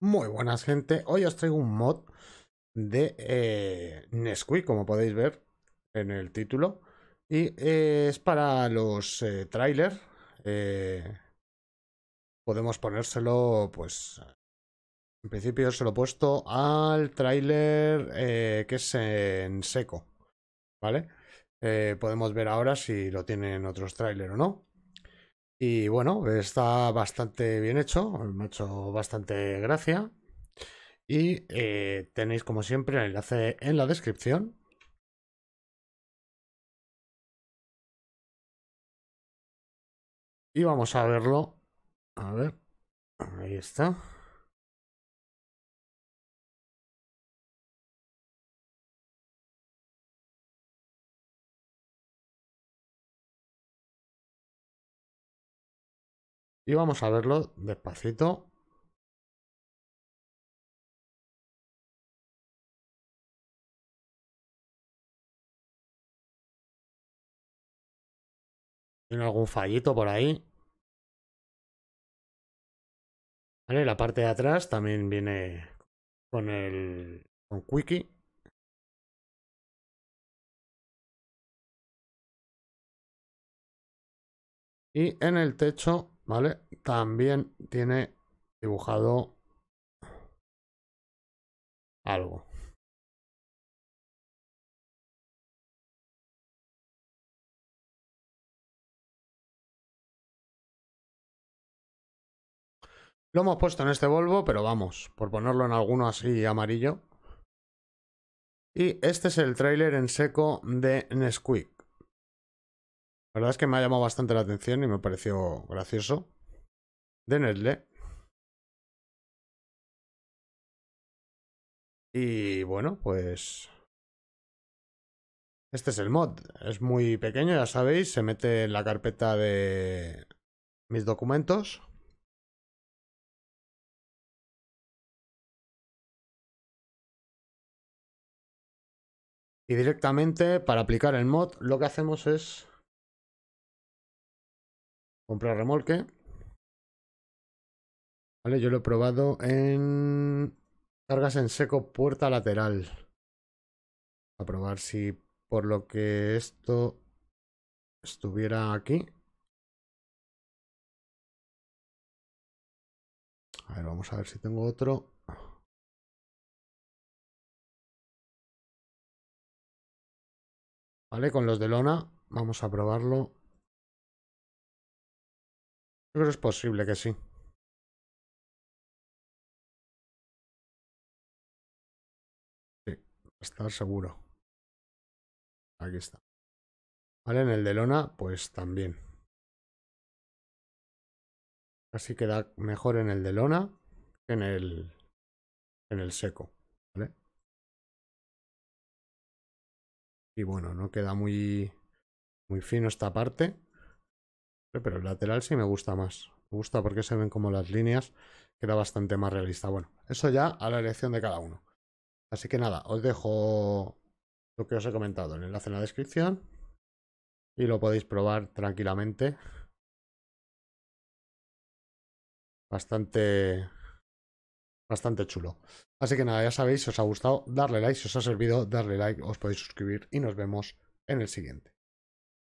Muy buenas gente, hoy os traigo un mod de eh, Nesquik, como podéis ver en el título Y eh, es para los eh, trailers eh, Podemos ponérselo, pues... En principio se lo he puesto al trailer que es en seco ¿Vale? podemos ver ahora si lo tienen otros trailers o no y bueno, está bastante bien hecho, me ha hecho bastante gracia. Y eh, tenéis como siempre el enlace en la descripción. Y vamos a verlo. A ver, ahí está. Y vamos a verlo despacito. Tiene algún fallito por ahí. Vale, la parte de atrás también viene con el con Quickie. Y en el techo ¿Vale? También tiene dibujado algo. Lo hemos puesto en este Volvo, pero vamos, por ponerlo en alguno así amarillo. Y este es el tráiler en seco de Nesquik. La verdad es que me ha llamado bastante la atención y me pareció gracioso. De Y bueno, pues... Este es el mod. Es muy pequeño, ya sabéis. Se mete en la carpeta de mis documentos. Y directamente para aplicar el mod lo que hacemos es Comprar remolque. Vale, yo lo he probado en cargas en seco puerta lateral. A probar si por lo que esto estuviera aquí. A ver, vamos a ver si tengo otro. Vale, con los de lona. Vamos a probarlo creo que es posible que sí. Sí, estar seguro. Aquí está. Vale, en el de lona, pues también. Así queda mejor en el de lona que en el, en el seco. ¿vale? Y bueno, no queda muy, muy fino esta parte. Pero el lateral sí me gusta más. Me gusta porque se ven como las líneas. Queda bastante más realista. Bueno, eso ya a la elección de cada uno. Así que nada, os dejo lo que os he comentado, el enlace en la descripción. Y lo podéis probar tranquilamente. Bastante bastante chulo. Así que nada, ya sabéis, si os ha gustado, darle like, si os ha servido, darle like, os podéis suscribir y nos vemos en el siguiente.